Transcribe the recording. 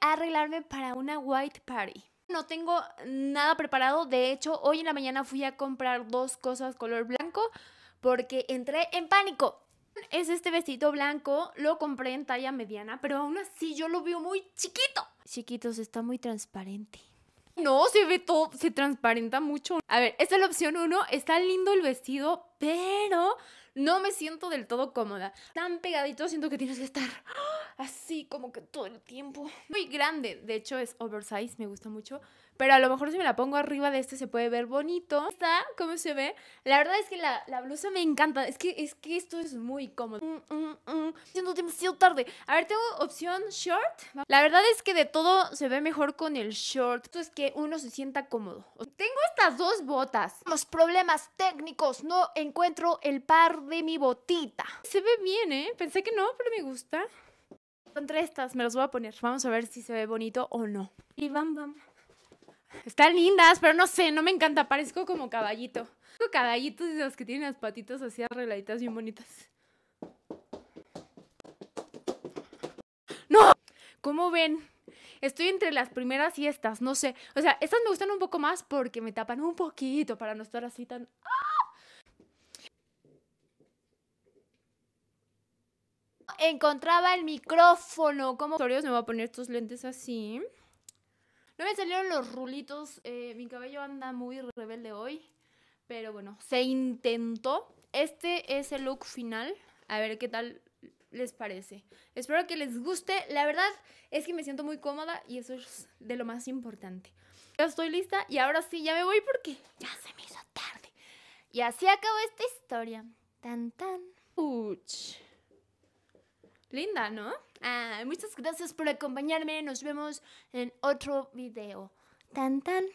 a arreglarme para una white party. No tengo nada preparado, de hecho hoy en la mañana fui a comprar dos cosas color blanco porque entré en pánico. Es este vestido blanco, lo compré en talla mediana, pero aún así yo lo veo muy chiquito. Chiquitos, está muy transparente. No, se ve todo, se transparenta mucho. A ver, esta es la opción 1. Está lindo el vestido, pero no me siento del todo cómoda. Tan pegadito siento que tienes que estar así como que todo el tiempo. Muy grande, de hecho es oversize, me gusta mucho. Pero a lo mejor si me la pongo arriba de este se puede ver bonito. ¿Está? ¿Cómo se ve? La verdad es que la, la blusa me encanta. Es que, es que esto es muy cómodo. Mm, mm, mm. Siento demasiado tarde. A ver, tengo opción short. La verdad es que de todo se ve mejor con el short. Esto es que uno se sienta cómodo. Tengo estas dos botas. Los problemas técnicos. No encuentro el par de mi botita. Se ve bien, ¿eh? Pensé que no, pero me gusta. Entre estas, me los voy a poner. Vamos a ver si se ve bonito o no. Y bam, bam. Están lindas, pero no sé, no me encanta. Parezco como caballito. Como caballitos de los que tienen las patitas así arregladitas bien bonitas. ¡No! ¿Cómo ven? Estoy entre las primeras y estas, no sé. O sea, estas me gustan un poco más porque me tapan un poquito para no estar así tan... encontraba el micrófono. como Dios, me voy a poner estos lentes así. No me salieron los rulitos. Eh, mi cabello anda muy rebelde hoy. Pero bueno, se intentó. Este es el look final. A ver qué tal les parece. Espero que les guste. La verdad es que me siento muy cómoda y eso es de lo más importante. Ya estoy lista y ahora sí, ya me voy porque ya se me hizo tarde. Y así acabó esta historia. Tan tan. Uch. Linda, ¿no? Ah, muchas gracias por acompañarme. Nos vemos en otro video. Tan tan.